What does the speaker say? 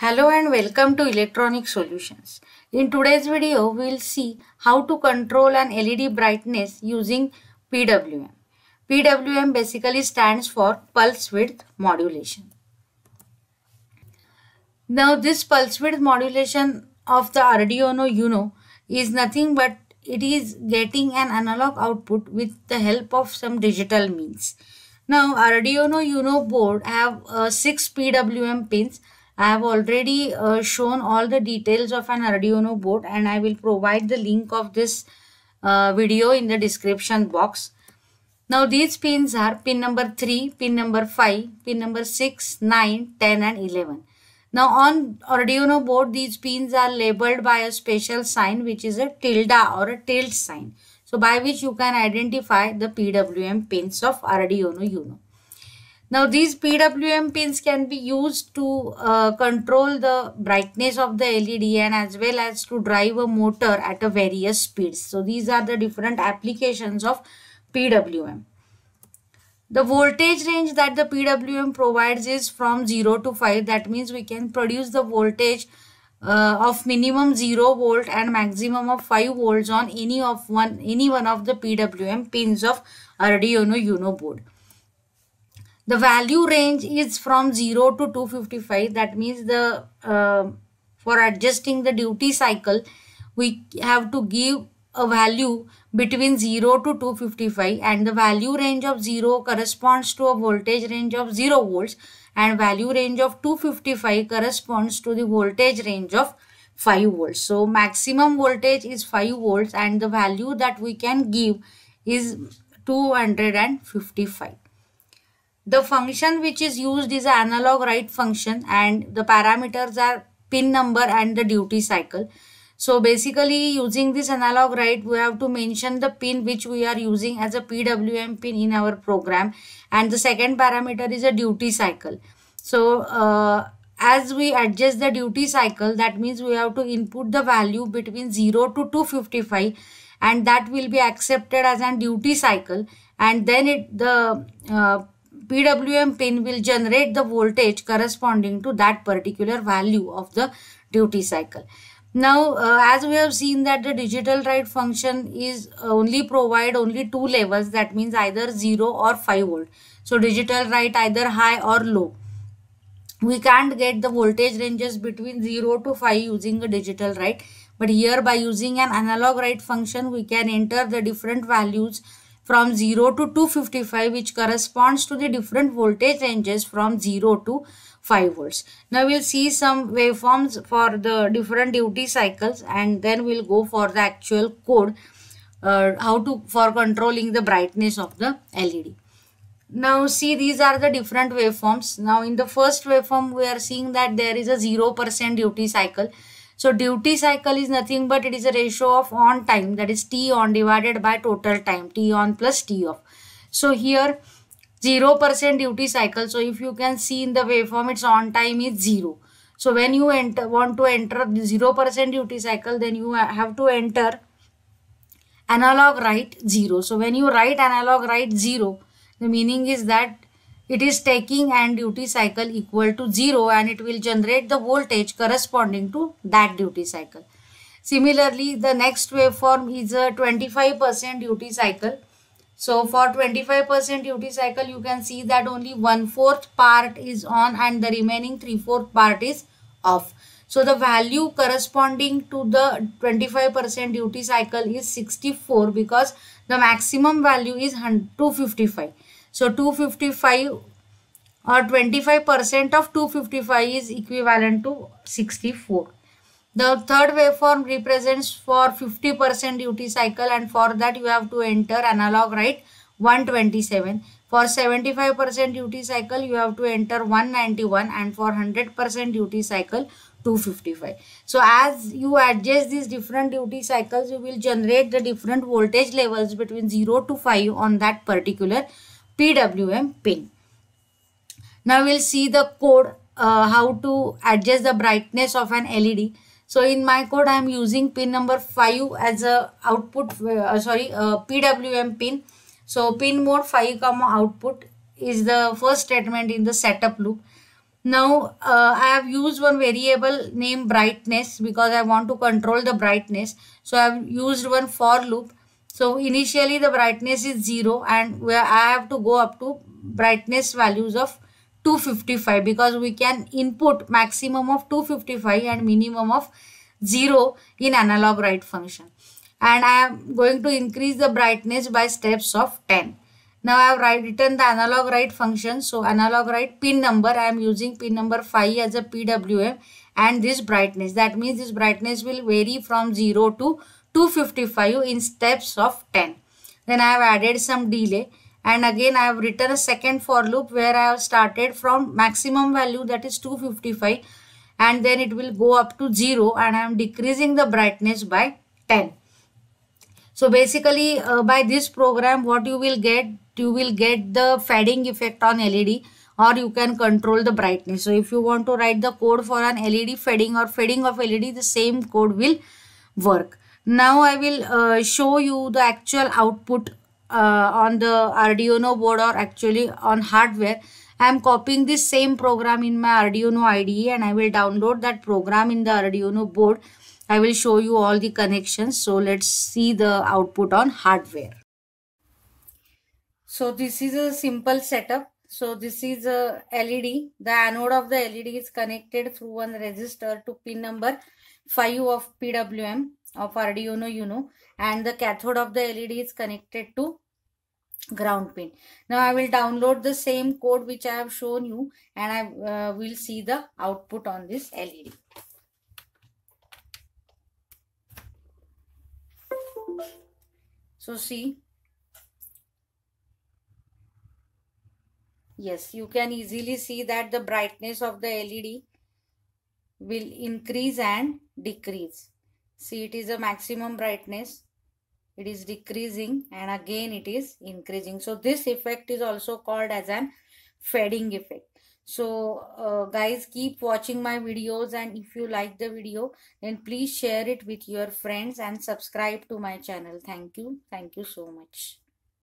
Hello and welcome to Electronic Solutions. In today's video, we will see how to control an LED brightness using PWM. PWM basically stands for Pulse Width Modulation. Now this pulse width modulation of the Arduino Uno is nothing but it is getting an analog output with the help of some digital means. Now Arduino Uno board have uh, 6 PWM pins I have already uh, shown all the details of an Arduino board and I will provide the link of this uh, video in the description box. Now these pins are pin number 3, pin number 5, pin number 6, 9, 10 and 11. Now on Arduino board these pins are labeled by a special sign which is a tilde or a tilt sign. So by which you can identify the PWM pins of Arduino Uno. Now these PWM pins can be used to uh, control the brightness of the LED and as well as to drive a motor at a various speeds. So these are the different applications of PWM. The voltage range that the PWM provides is from 0 to 5. That means we can produce the voltage uh, of minimum 0 volt and maximum of 5 volts on any of one any one of the PWM pins of Arduino Uno board the value range is from 0 to 255 that means the uh, for adjusting the duty cycle we have to give a value between 0 to 255 and the value range of 0 corresponds to a voltage range of 0 volts and value range of 255 corresponds to the voltage range of 5 volts. So maximum voltage is 5 volts and the value that we can give is 255. The function which is used is an analog write function and the parameters are pin number and the duty cycle. So basically using this analog write, we have to mention the pin which we are using as a PWM pin in our program. And the second parameter is a duty cycle. So uh, as we adjust the duty cycle, that means we have to input the value between 0 to 255 and that will be accepted as a duty cycle. And then it the uh, PWM pin will generate the voltage corresponding to that particular value of the duty cycle. Now, uh, as we have seen that the digital write function is only provide only two levels that means either 0 or 5 volt. So, digital write either high or low. We can't get the voltage ranges between 0 to 5 using a digital write but here by using an analog write function we can enter the different values from 0 to 255 which corresponds to the different voltage ranges from 0 to 5 volts. Now we'll see some waveforms for the different duty cycles and then we'll go for the actual code uh, how to for controlling the brightness of the LED. Now see these are the different waveforms. Now in the first waveform we are seeing that there is a 0% duty cycle so duty cycle is nothing but it is a ratio of on time that is T on divided by total time T on plus T off. So here 0% duty cycle. So if you can see in the waveform its on time is 0. So when you enter, want to enter 0% duty cycle then you have to enter analog write 0. So when you write analog write 0 the meaning is that it is taking and duty cycle equal to 0 and it will generate the voltage corresponding to that duty cycle. Similarly, the next waveform is a 25% duty cycle. So for 25% duty cycle, you can see that only one-fourth part is on and the remaining three-fourth part is off. So the value corresponding to the 25% duty cycle is 64 because the maximum value is 255. So 255 or 25% of 255 is equivalent to 64. The third waveform represents for 50% duty cycle and for that you have to enter analog right 127. For 75% duty cycle you have to enter 191 and for 100% duty cycle 255. So as you adjust these different duty cycles you will generate the different voltage levels between 0 to 5 on that particular PWM pin. Now we'll see the code uh, how to adjust the brightness of an LED. So in my code I am using pin number 5 as a output uh, sorry uh, PWM pin. So pin mode 5 comma output is the first statement in the setup loop. Now uh, I have used one variable named brightness because I want to control the brightness. So I have used one for loop so initially the brightness is 0 and I have to go up to brightness values of 255 because we can input maximum of 255 and minimum of 0 in analog write function. And I am going to increase the brightness by steps of 10. Now I have written the analog write function. So analog write pin number. I am using pin number 5 as a PWM and this brightness. That means this brightness will vary from 0 to 255 in steps of 10. Then I have added some delay and again I have written a second for loop where I have started from maximum value that is 255 and then it will go up to 0 and I am decreasing the brightness by 10. So basically uh, by this program what you will get, you will get the fading effect on LED or you can control the brightness. So if you want to write the code for an LED fading or fading of LED the same code will work. Now I will uh, show you the actual output uh, on the Arduino board or actually on hardware. I am copying this same program in my Arduino IDE and I will download that program in the Arduino board. I will show you all the connections. So let's see the output on hardware. So this is a simple setup. So this is a LED. The anode of the LED is connected through one resistor to pin number 5 of PWM of Arduino Uno and the cathode of the LED is connected to ground pin. Now I will download the same code which I have shown you and I uh, will see the output on this LED. So see, yes you can easily see that the brightness of the LED will increase and decrease. See it is a maximum brightness. It is decreasing and again it is increasing. So this effect is also called as an fading effect. So uh, guys keep watching my videos and if you like the video then please share it with your friends and subscribe to my channel. Thank you. Thank you so much.